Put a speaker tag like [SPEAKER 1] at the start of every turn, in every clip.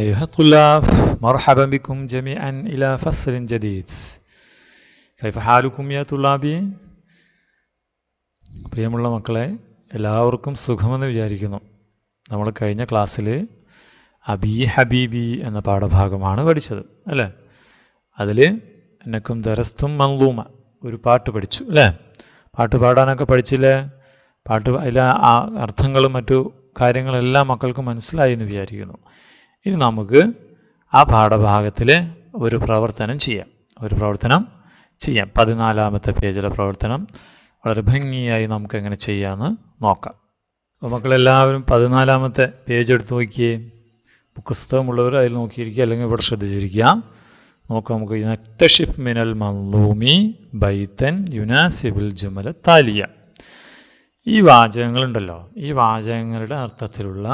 [SPEAKER 1] أيها الطلاب مرحبا بكم جميعا إلى فصل جديد كيف حالكم يا طلابي؟ പ്രിയമുള്ള മക്കളെ എല്ലാവർക്കും സുഖമെന്ന് വിചാരിക്കുന്നു നമ്മൾ കഴിഞ്ഞ ക്ലാസ്സിൽ അബി ഹബീബി എന്ന പാഠഭാഗമാണ് പഠിച്ചത് അല്ലേ അതിൽ എന്നക്കും ദരസ്തും മൻലൂമ ഒരു പാട്ട് പഠിച്ചു അല്ലേ പാട്ട് പാടാനൊക്കെ പഠിച്ചില്ലേ പാട്ട് അതിലെ ആ അർത്ഥങ്ങളും മറ്റു കാര്യങ്ങളെല്ലാം മക്കൾക്ക് മനസ്സിലായി എന്ന് വിചാരിക്കുന്നു ഇനി നമുക്ക് ആ പാഠഭാഗത്തിൽ ഒരു പ്രവർത്തനം ചെയ്യാം ഒരു പ്രവർത്തനം ചെയ്യാം പതിനാലാമത്തെ പേജിലെ പ്രവർത്തനം വളരെ ഭംഗിയായി നമുക്ക് എങ്ങനെ ചെയ്യാമെന്ന് നോക്കാം അപ്പോൾ മക്കളെല്ലാവരും പതിനാലാമത്തെ പേജ് എടുത്ത് നോക്കിയേ പുസ്തകമുള്ളവർ അതിൽ നോക്കിയിരിക്കുക അല്ലെങ്കിൽ ഇവിടെ ശ്രദ്ധിച്ചിരിക്കുക നോക്കാം നമുക്ക് നക്തഷിഫ് മിനൽ മല്ലൂമി ബൈത്തൻ യുനാസിബിൽ ജുമല താലിയ ഈ വാചകങ്ങളുണ്ടല്ലോ ഈ വാചകങ്ങളുടെ അർത്ഥത്തിലുള്ള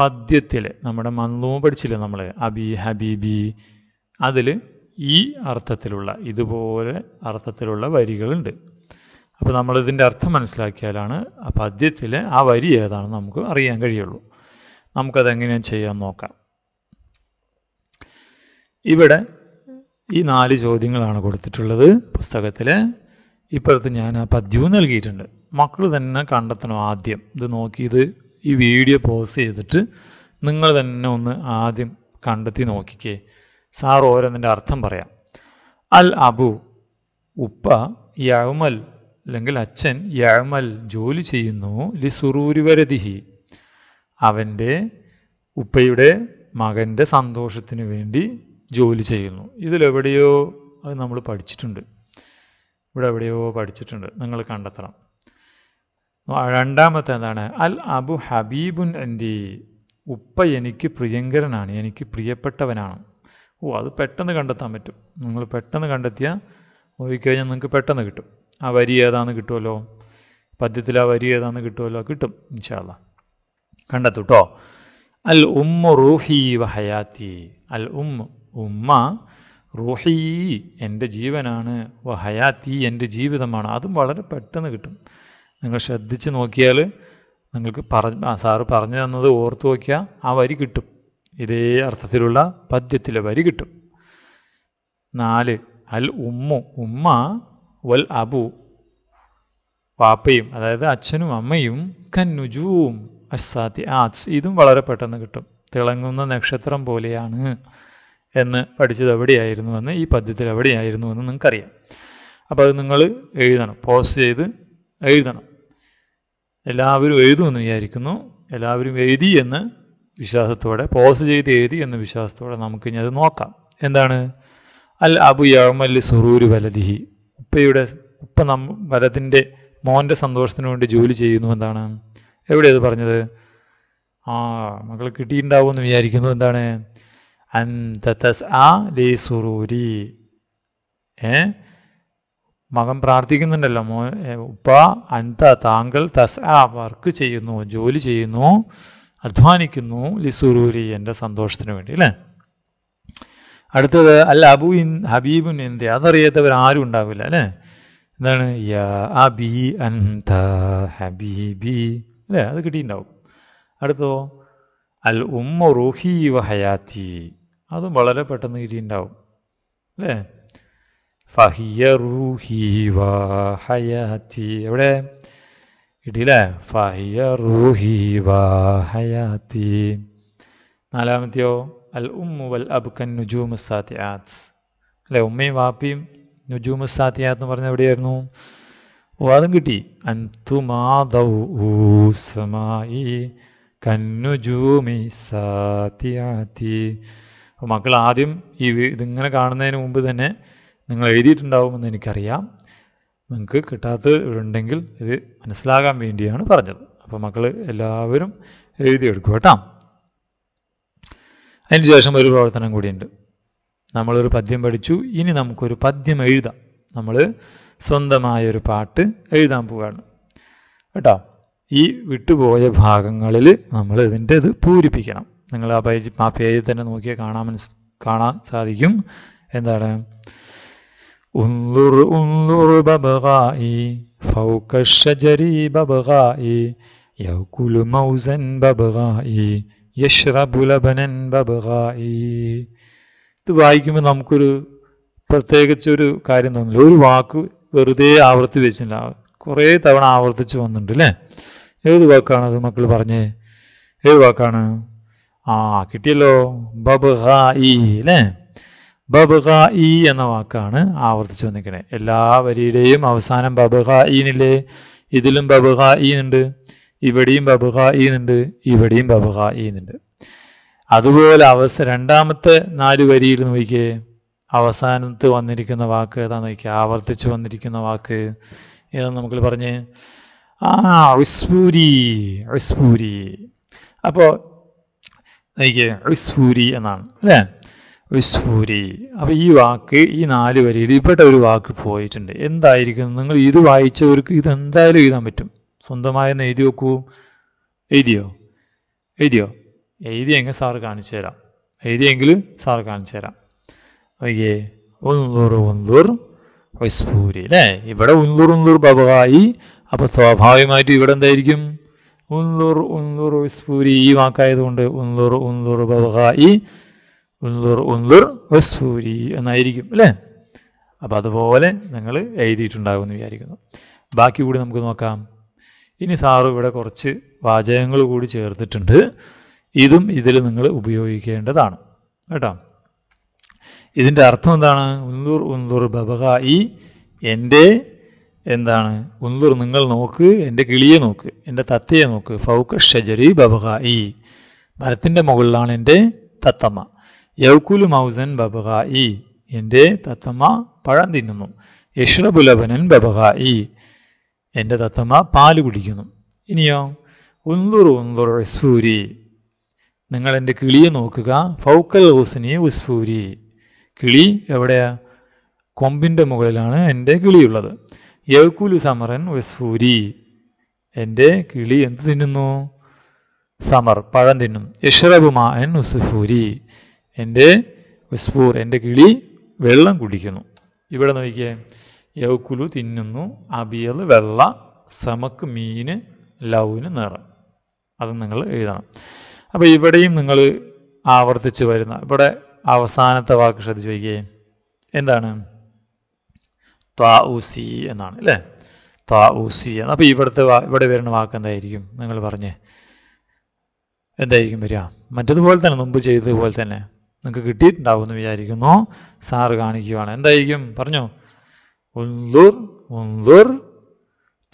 [SPEAKER 1] പദ്യത്തിൽ നമ്മുടെ മന്ദവും പഠിച്ചില്ല നമ്മൾ അബി ഹബീബി അതിൽ ഈ അർത്ഥത്തിലുള്ള ഇതുപോലെ അർത്ഥത്തിലുള്ള വരികളുണ്ട് അപ്പോൾ നമ്മളിതിൻ്റെ അർത്ഥം മനസ്സിലാക്കിയാലാണ് ആ പദ്യത്തിൽ ആ വരി ഏതാണെന്ന് നമുക്ക് അറിയാൻ കഴിയുള്ളൂ നമുക്കത് എങ്ങനെയാണ് ചെയ്യാൻ നോക്കാം ഇവിടെ ഈ നാല് ചോദ്യങ്ങളാണ് കൊടുത്തിട്ടുള്ളത് പുസ്തകത്തിലെ ഇപ്പോഴത്തെ ഞാൻ ആ പദ്യവും നൽകിയിട്ടുണ്ട് മക്കൾ തന്നെ കണ്ടെത്തണം ആദ്യം ഇത് നോക്കി ഇത് ഈ വീഡിയോ പോസ് ചെയ്തിട്ട് നിങ്ങൾ തന്നെ ഒന്ന് ആദ്യം കണ്ടെത്തി നോക്കിക്കേ സാർ ഓരോന്നിൻ്റെ അർത്ഥം പറയാം അൽ അബു ഉപ്പ യൗമൽ അല്ലെങ്കിൽ അച്ഛൻ യൗമൽ ജോലി ചെയ്യുന്നു ലി സുറൂരിവരതിഹി അവൻ്റെ ഉപ്പയുടെ മകൻ്റെ സന്തോഷത്തിന് വേണ്ടി ജോലി ചെയ്യുന്നു ഇതിലെവിടെയോ അത് നമ്മൾ പഠിച്ചിട്ടുണ്ട് ഇവിടെ എവിടെയോ പഠിച്ചിട്ടുണ്ട് നിങ്ങൾ കണ്ടെത്തണം രണ്ടാമത്തെ എന്താണ് അൽ അബു ഹബീബുൻ എന്തി ഉപ്പ എനിക്ക് പ്രിയങ്കരനാണ് എനിക്ക് പ്രിയപ്പെട്ടവനാണ് ഓ അത് പെട്ടെന്ന് കണ്ടെത്താൻ പറ്റും നിങ്ങൾ പെട്ടെന്ന് കണ്ടെത്തിയാൽ നോക്കിക്കഴിഞ്ഞാൽ നിങ്ങൾക്ക് പെട്ടെന്ന് കിട്ടും ആ വരി ഏതാന്ന് കിട്ടുമല്ലോ പദ്യത്തിൽ ആ വരി ഏതാന്ന് കിട്ടുമല്ലോ കിട്ടും ഇൻഷാല്ല കണ്ടെത്തും കേട്ടോ അൽ ഉമ്മ റൂഹി വഹയാത്തി അൽ ഉം ഉമ്മ റൂഹി എൻ്റെ ജീവനാണ് വഹയാത്തി എൻ്റെ ജീവിതമാണ് അതും വളരെ പെട്ടെന്ന് കിട്ടും നിങ്ങൾ ശ്രദ്ധിച്ച് നോക്കിയാൽ നിങ്ങൾക്ക് പറഞ്ഞ സാറ് പറഞ്ഞു തന്നത് ഓർത്തു നോക്കിയാൽ ആ വരി കിട്ടും ഇതേ അർത്ഥത്തിലുള്ള പദ്യത്തിലെ വരി കിട്ടും നാല് അൽ ഉമ്മു ഉമ്മ വൽ അബു വാപ്പയും അതായത് അച്ഛനും അമ്മയും കന്നുജൂം അസാത്തി ആത്സ് ഇതും വളരെ പെട്ടെന്ന് കിട്ടും തിളങ്ങുന്ന നക്ഷത്രം പോലെയാണ് എന്ന് പഠിച്ചത് എവിടെയായിരുന്നുവെന്ന് ഈ പദ്യത്തിൽ എവിടെയായിരുന്നുവെന്ന് നിങ്ങൾക്കറിയാം അപ്പോൾ അത് നിങ്ങൾ എഴുതണം പോസ് ചെയ്ത് എഴുതണം എല്ലാവരും എഴുതുമെന്ന് വിചാരിക്കുന്നു എല്ലാവരും എഴുതി എന്ന് വിശ്വാസത്തോടെ പോസ് ചെയ്ത് എഴുതി എന്ന വിശ്വാസത്തോടെ ഇനി അത് നോക്കാം എന്താണ് അൽ അബു യവമല്ലി സുറൂര് വലതിഹി ഉപ്പയുടെ ഉപ്പ നം വലതിൻ്റെ മോൻ്റെ സന്തോഷത്തിന് വേണ്ടി ജോലി ചെയ്യുന്നു എന്താണ് എവിടെയത് പറഞ്ഞത് ആ മകൾ എന്ന് വിചാരിക്കുന്നു എന്താണ് അൻ തസ് ആ ലേ സുറൂരി ഏ മകൻ പ്രാർത്ഥിക്കുന്നുണ്ടല്ലോ മോ ഉപ്പ അൻത താങ്കൾ തസ് ആ വർക്ക് ചെയ്യുന്നു ജോലി ചെയ്യുന്നു അധ്വാനിക്കുന്നു ലിസുരൂരി എൻ്റെ സന്തോഷത്തിന് വേണ്ടി അല്ലേ അടുത്തത് അൽ അബു ഇൻ ഹബീബുൻ എന്ത് അതറിയാത്തവർ ആരും ഉണ്ടാവില്ല അല്ലേ എന്താണ് യാ അബി അൻത ഹബീബി അല്ലേ അത് കിട്ടിയിട്ടുണ്ടാവും അടുത്തോ അൽ ഉമ്മ റൂഹി വ ഹയാത്തി അതും വളരെ പെട്ടെന്ന് കിട്ടിയിട്ടുണ്ടാവും അല്ലേ റൂഹി വാ എവിടെ ഇടിയിലെ ഫഹിയ റൂഹി വാ നാലാമത്തെയോ അൽ ഉമ്മു വൽ അബ്കൻ നുജൂമുസാത്തിയാത്ത് അല്ലെ ഉമ്മയും വാപ്പിയും നുജൂമുസാത്തിയാത്ത് എന്ന് പറഞ്ഞ എവിടെയായിരുന്നു ഓ അതും കിട്ടി അന്തുമാതൗസമായി കന്നുജൂമി സാത്തിയാത്തി അപ്പൊ മക്കൾ ആദ്യം ഈ ഇതിങ്ങനെ കാണുന്നതിന് മുമ്പ് തന്നെ നിങ്ങൾ എഴുതിയിട്ടുണ്ടാവുമെന്ന് എനിക്കറിയാം നിങ്ങൾക്ക് കിട്ടാത്ത ഉണ്ടെങ്കിൽ ഇത് മനസ്സിലാകാൻ വേണ്ടിയാണ് പറഞ്ഞത് അപ്പോൾ മക്കൾ എല്ലാവരും എഴുതിയെടുക്കും കേട്ടോ ശേഷം ഒരു പ്രവർത്തനം കൂടിയുണ്ട് നമ്മളൊരു പദ്യം പഠിച്ചു ഇനി നമുക്കൊരു പദ്യം എഴുതാം നമ്മൾ സ്വന്തമായൊരു പാട്ട് എഴുതാൻ പോവുകയാണ് കേട്ടോ ഈ വിട്ടുപോയ ഭാഗങ്ങളിൽ നമ്മൾ ഇതിൻ്റെ ഇത് പൂരിപ്പിക്കണം നിങ്ങൾ ആ പേജ് ആ പേജിൽ തന്നെ നോക്കിയാൽ കാണാൻ മനസ് കാണാൻ സാധിക്കും എന്താണ് انظر انظر ببغائي فوق الشجر ببغائي يأكل موزا ببغائي യഷ്റബു ലബനൻ ബബായി ഇത് വായിക്കുമ്പോൾ നമുക്കൊരു പ്രത്യേകിച്ച് ഒരു കാര്യം തോന്നില്ല ഒരു വാക്ക് വെറുതെ ആവർത്തി വെച്ചില്ല കുറേ തവണ ആവർത്തിച്ച് വന്നിട്ടുണ്ട് അല്ലേ ഏത് വാക്കാണ് അത് മക്കൾ പറഞ്ഞേ ഏത് വാക്കാണ് ആ കിട്ടിയല്ലോ ബബായി അല്ലേ ബബഹ ഇ എന്ന വാക്കാണ് ആവർത്തിച്ചു വന്നിരിക്കുന്നത് എല്ലാ വരിയുടെയും അവസാനം ബബഹ ഈനില്ലേ ഇതിലും ബബഹ ഉണ്ട് ഇവിടെയും ബബഹ ഉണ്ട് ഇവിടെയും ബബഹ ഉണ്ട് അതുപോലെ അവസ രണ്ടാമത്തെ നാല് വരിയിൽ നോക്കിയേ അവസാനത്ത് വന്നിരിക്കുന്ന വാക്ക് ഏതാന്ന് നോക്കിയ ആവർത്തിച്ചു വന്നിരിക്കുന്ന വാക്ക് ഏതാന്ന് നമുക്ക് പറഞ്ഞ് ആ ഉസ്പൂരി ഉസ്പൂരി അപ്പോൾ നോക്കിയേ ഉസ്പൂരി എന്നാണ് അല്ലേ വിസ്ഫൂരി അപ്പോൾ ഈ വാക്ക് ഈ നാല് വരിയിൽ ഇവിടെ ഒരു വാക്ക് പോയിട്ടുണ്ട് എന്തായിരിക്കും നിങ്ങൾ ഇത് വായിച്ചവർക്ക് ഇത് എന്തായാലും എഴുതാൻ പറ്റും സ്വന്തമായെന്ന് എഴുതി വെക്കൂ എഴുതിയോ എഴുതിയോ എഴുതിയെങ്കിൽ സാറ് കാണിച്ചു തരാം എഴുതിയെങ്കിൽ സാറ് കാണിച്ചു തരാം ഓക്കെ ഉന്തൂർ ഉന്തൂർ വിസ്ഫൂരി അല്ലേ ഇവിടെ ഉന്തൂർ ഉന്തൂർ ബബായി അപ്പോൾ സ്വാഭാവികമായിട്ട് ഇവിടെ എന്തായിരിക്കും ഉന്തൂർ ഉന്തൂർ വിസ്ഫൂരി ഈ വാക്കായതുകൊണ്ട് ഉന്തൂർ ഉന്തൂർ ബബായി ഉൻലുർ ഉൻലുർ വസ്ഫൂരി എന്നായിരിക്കും അല്ലേ അപ്പോൾ അതുപോലെ നിങ്ങൾ എഴുതിയിട്ടുണ്ടാകുമെന്ന് വിചാരിക്കുന്നു ബാക്കി കൂടി നമുക്ക് നോക്കാം ഇനി സാറ് ഇവിടെ കുറച്ച് വാചകങ്ങൾ കൂടി ചേർത്തിട്ടുണ്ട് ഇതും ഇതിൽ നിങ്ങൾ ഉപയോഗിക്കേണ്ടതാണ് കേട്ടോ ഇതിൻ്റെ അർത്ഥം എന്താണ് ഉന്തുർ ഉന്തുർ ബബക ഈ എൻ്റെ എന്താണ് ഉന്തുർ നിങ്ങൾ നോക്ക് എൻ്റെ കിളിയെ നോക്ക് എൻ്റെ തത്തയെ നോക്ക് ഫൗക്ക ഷജരി ബബക ഈ മരത്തിൻ്റെ മുകളിലാണ് എൻ്റെ തത്തമ്മ യൗക്കുലു മൗസൻ ഇ എൻ്റെ തത്തമ്മ പഴം തിന്നുന്നു യഷ്റബു ലബനൻ ഇ എൻ്റെ തത്തമ്മ പാല് കുടിക്കുന്നു ഇനിയോ ഉന്തുറു ഉന്തുറു ഉസ്ഫൂരി നിങ്ങൾ എൻ്റെ കിളിയെ നോക്കുക ഫൗക്കൽ ഹുസ്നി ഉസ്ഫൂരി കിളി എവിടെയാ കൊമ്പിൻ്റെ മുകളിലാണ് എൻ്റെ കിളിയുള്ളത് യൗക്കുലു സമറൻ ഉസ്ഫൂരി എൻ്റെ കിളി എന്ത് തിന്നുന്നു സമർ പഴം തിന്നും യഷ്റബു ഉസ്ഫൂരി എൻ്റെ ഉസ്ഫൂർ എൻ്റെ കിളി വെള്ളം കുടിക്കുന്നു ഇവിടെ നോക്കിയേ യൗക്കുലു തിന്നുന്നു അബിയൽ വെള്ള സമക്ക് മീന് ലൗവിന് നിറം അത് നിങ്ങൾ എഴുതണം അപ്പോൾ ഇവിടെയും നിങ്ങൾ ആവർത്തിച്ച് വരുന്ന ഇവിടെ അവസാനത്തെ വാക്ക് ശ്രദ്ധിച്ച് വയ്ക്കേ എന്താണ് ഊസി എന്നാണ് അല്ലേ ഊസി എന്ന് അപ്പോൾ ഇവിടുത്തെ ഇവിടെ വരുന്ന വാക്ക് എന്തായിരിക്കും നിങ്ങൾ പറഞ്ഞേ എന്തായിരിക്കും വരിക മറ്റതുപോലെ തന്നെ മുമ്പ് ചെയ്തതുപോലെ തന്നെ നിങ്ങൾക്ക് കിട്ടിയിട്ടുണ്ടാവും എന്ന് വിചാരിക്കുന്നു സാറ് കാണിക്കുകയാണ് എന്തായിരിക്കും പറഞ്ഞു ഉന്തുർ ഉന്തുർ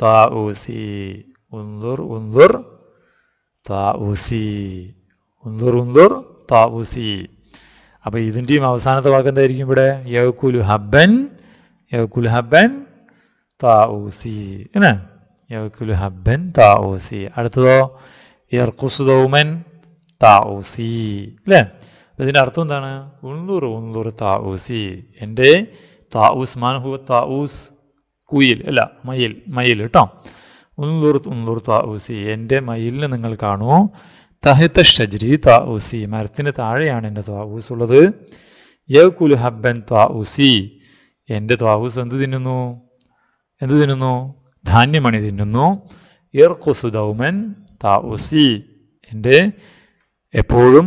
[SPEAKER 1] താഊസി ഉന്തുർ ഉന്തുർ താഊസി ഉന്തുർ ഉന്തുർ താഊസി അപ്പോൾ ഇതിൻ്റെയും അവസാനത്തെ വാക്ക് എന്തായിരിക്കും ഇവിടെ യവക്കുലു ഹബ്ബൻ യവക്കുലു ഹബ്ബൻ താഊസി അല്ലേ യവക്കുലു ഹബ്ബൻ താഊസി അടുത്തതോ ഇർക്കുസുദൗമൻ താഊസി അല്ലേ ഇതിൻ്റെ അർത്ഥം എന്താണ് ഉള്ളൂർ ഉള്ളൂർ താവൂസി എൻ്റെ താവൂസ് മാൻഹു താവൂസ് കുയിൽ അല്ല മയിൽ മയിൽ കേട്ടോ ഉള്ളൂർ ഉള്ളൂർ താവൂസി എൻ്റെ മയിലിനെ നിങ്ങൾ കാണൂ തഹിത്ത ഷജ്രി താവൂസി മരത്തിന് താഴെയാണ് എൻ്റെ താവൂസ് ഉള്ളത് യുലു ഹബ്ബൻ താവൂസി എൻ്റെ താവൂസ് എന്ത് തിന്നുന്നു എന്ത് തിന്നുന്നു ധാന്യമണി തിന്നുന്നു ഇർഖുസുദൗമൻ താവൂസി എൻ്റെ എപ്പോഴും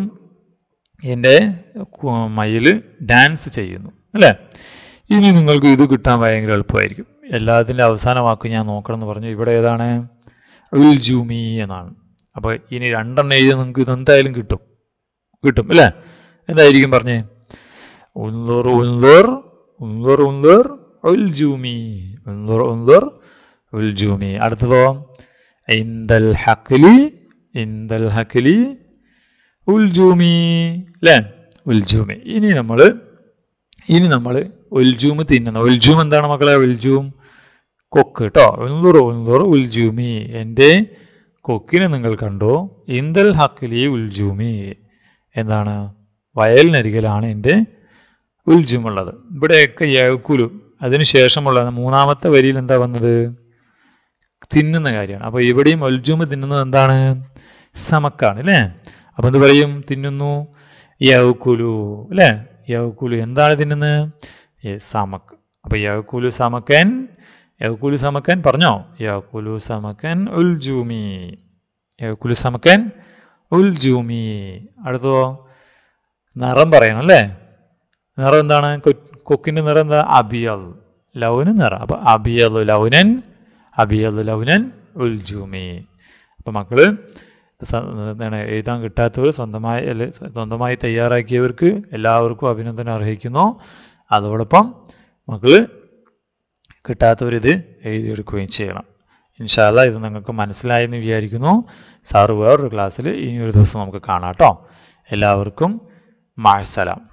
[SPEAKER 1] എൻ്റെ മയിൽ ഡാൻസ് ചെയ്യുന്നു അല്ലേ ഇനി നിങ്ങൾക്ക് ഇത് കിട്ടാൻ ഭയങ്കര എളുപ്പമായിരിക്കും എല്ലാത്തിൻ്റെ അവസാന വാക്ക് ഞാൻ നോക്കണം എന്ന് പറഞ്ഞു ഇവിടെ ഏതാണ് ഉൽജൂമി എന്നാണ് അപ്പോൾ ഇനി രണ്ടെണ്ണം എഴുതി നിങ്ങൾക്ക് ഇതെന്തായാലും കിട്ടും കിട്ടും അല്ലേ എന്തായിരിക്കും പറഞ്ഞേ ഉന്തർ ഉന്തർ ഉന്തർ ഉന്തർ ഉൽജൂമി ജൂമി ഉന്തർ ഉൽജൂമി അടുത്തതോ ഇന്ദൽ ഹക്കിലി ഇന്ദൽ ഹക്കിലി ഉൽജൂമി അല്ലേ ഉൽജൂമി ഇനി നമ്മൾ ഇനി നമ്മൾ ഉൽജൂമ് തിന്നുന്ന ഉൽജൂം എന്താണ് മക്കളെ ഉൽജൂം കൊക്ക് കേട്ടോ ഉൽദുറു ഉൽദുറു ഉൽജൂമി എൻ്റെ കൊക്കിനെ നിങ്ങൾ കണ്ടോ ഇന്തൽ ഹക്കിലി ഉൽജൂമി എന്താണ് വയലിനരികിലാണ് എൻ്റെ ഉൽജുമുള്ളത് ഇവിടെയൊക്കെ യക്കുലു അതിനുശേഷമുള്ള മൂന്നാമത്തെ വരിയിൽ എന്താ വന്നത് തിന്നുന്ന കാര്യമാണ് അപ്പോൾ ഇവിടെയും ഒൽജൂമ് തിന്നുന്നത് എന്താണ് സമക്കാണ് അല്ലേ അപ്പൊ എന്ത് പറയും തിന്നുന്നു യൗക്കുലു അല്ലെ യൗക്കുലു എന്താണ് തിന്നുന്നത് സമക്ക് അപ്പൊ യൗക്കുലു സമക്കൻ യൗക്കുലു സമക്കൻ പറഞ്ഞോ യൗക്കുലു സമക്കൻ ഉൽജൂമി യൗക്കുലു സമക്കൻ ഉൽജൂമി അടുത്തോ നിറം പറയണം അല്ലേ നിറം എന്താണ് കൊക്കിന്റെ നിറം എന്താ അബിയൽ ലൗന് നിറ അപ്പൊ അബിയൽ ലൗനൻ അബിയൽ ലൗനൻ ഉൽജൂമി അപ്പൊ മക്കള് എന്താണ് എഴുതാൻ കിട്ടാത്തവർ സ്വന്തമായി അല്ലെ സ്വന്തമായി തയ്യാറാക്കിയവർക്ക് എല്ലാവർക്കും അഭിനന്ദനം അർഹിക്കുന്നു അതോടൊപ്പം മക്കൾ കിട്ടാത്തവരിത് എഴുതിയെടുക്കുകയും ചെയ്യണം ഇൻഷാല്ല ഇത് നിങ്ങൾക്ക് മനസ്സിലായെന്ന് വിചാരിക്കുന്നു സാറ് വേറൊരു ക്ലാസ്സിൽ ഇനി ഒരു ദിവസം നമുക്ക് കാണാം കേട്ടോ എല്ലാവർക്കും മാഴ്സലാം